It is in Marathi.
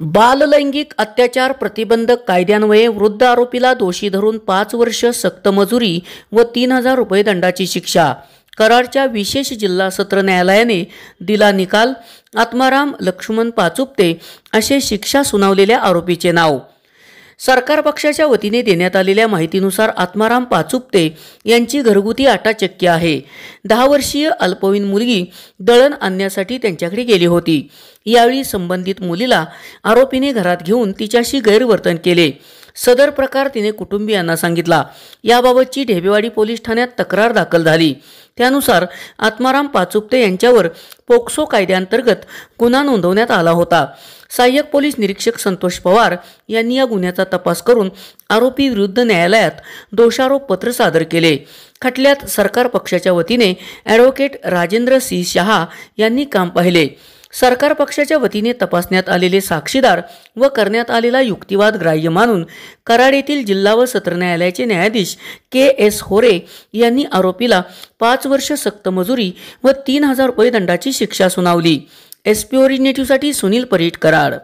बाललैंगिक अत्याचार प्रतिबंधक कायद्यान्वये वृद्ध आरोपीला दोषी धरून पाच वर्ष सक्तमजुरी व तीन हजार रुपये दंडाची शिक्षा कराडच्या विशेष जिल्हा सत्र न्यायालयाने दिला निकाल आत्माराम लक्ष्मण पाचुपते असे शिक्षा सुनावलेल्या आरोपीचे नाव सरकार पक्षाच्या वतीने देण्यात आलेल्या माहितीनुसार आत्माराम पाचुपते यांची घरगुती आटाचक्की आहे दहा वर्षीय अल्पवयीन मुलगी दळण आणण्यासाठी त्यांच्याकडे गेली होती यावेळी संबंधित मुलीला आरोपीने घरात घेऊन तिच्याशी गैरवर्तन केले सदर प्रकार तिने कुटुंबियांना सांगितला याबाबतची ढेबेवाडी पोलीस ठाण्यात तक्रार दाखल झाली त्यानुसार आत्माराम पाचुपते यांच्यावर पोक्सो कायद्यांतर्गत गुन्हा नोंदवण्यात आला होता सहाय्यक पोलीस निरीक्षक संतोष पवार यांनी या गुन्ह्याचा तपास करून आरोपी विरुद्ध न्यायालयात दोषारोप पत्र सादर केले खटल्यात सरकार पक्षाच्या वतीने ॲडव्होकेट राजेंद्र सिंह शहा यांनी काम पाहिले सरकार पक्षाच्या वतीने तपासण्यात आलेले साक्षीदार व करण्यात आलेला युक्तिवाद ग्राह्य मानून कराड येथील जिल्हा व सत्र न्यायालयाचे न्यायाधीश के एस होरे यांनी आरोपीला पाच वर्ष सक्त सक्तमजुरी व तीन हजार रुपये दंडाची शिक्षा सुनावली एस पी ओरिजिनेटिव्हसाठी सुनील परीट कराड